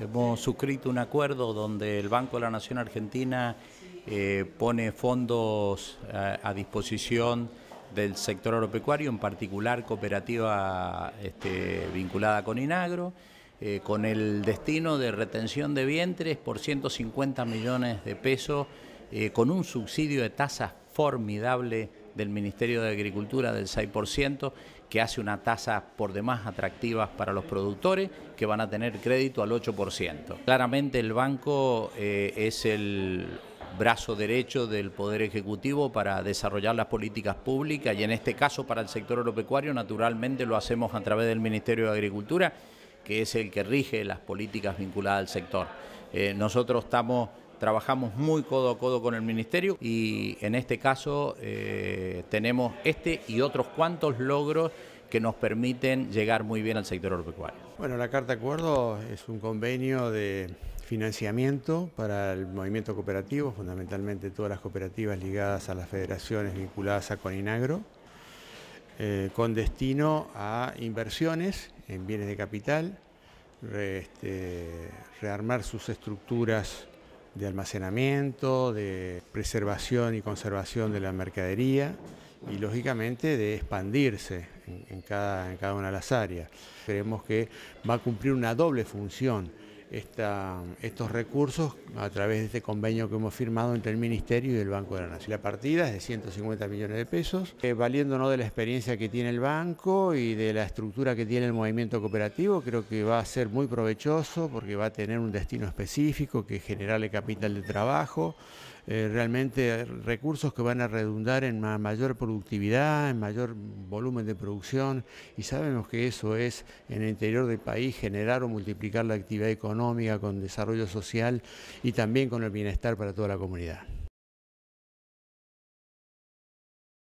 Hemos suscrito un acuerdo donde el Banco de la Nación Argentina eh, pone fondos eh, a, disposición del sector agropecuario, en particular cooperativa este, vinculada con Inagro, eh, con el destino de retención de vientres por 150 millones de pesos, con un subsidio de tasas formidable del Ministerio de Agricultura del 6%, que hace una tasa por demás atractiva para los productores, que van a tener crédito al 8%. Claramente el banco eh, es el brazo derecho del Poder Ejecutivo para desarrollar las políticas públicas y en este caso para el sector agropecuario naturalmente lo hacemos a través del Ministerio de Agricultura, que es el que rige las políticas vinculadas al sector. Eh, nosotros estamos Trabajamos muy codo a codo con el Ministerio y en este caso eh, tenemos este y otros cuantos logros que nos permiten llegar muy bien al sector agropecuario. Bueno, la Carta de Acuerdo es un convenio de financiamiento para el movimiento cooperativo, fundamentalmente todas las cooperativas ligadas a las federaciones vinculadas a Coninagro, eh, con destino a inversiones en bienes de capital, este, rearmar sus estructuras de almacenamiento, de preservación y conservación de la mercadería y lógicamente de expandirse en, cada una de las áreas. Creemos que va a cumplir una doble función estos recursos a través de este convenio que hemos firmado entre el Ministerio y el Banco de la Nación. La partida es de 150 millones de pesos, eh, valiéndonos de la experiencia que tiene el banco y de la estructura que tiene el movimiento cooperativo, creo que va a ser muy provechoso porque va a tener un destino específico que es generarle capital de trabajo, eh, realmente recursos que van a redundar en mayor productividad, en mayor volumen de producción y sabemos que eso es en el interior del país generar o multiplicar la actividad económica con desarrollo social y también con el bienestar para toda la comunidad.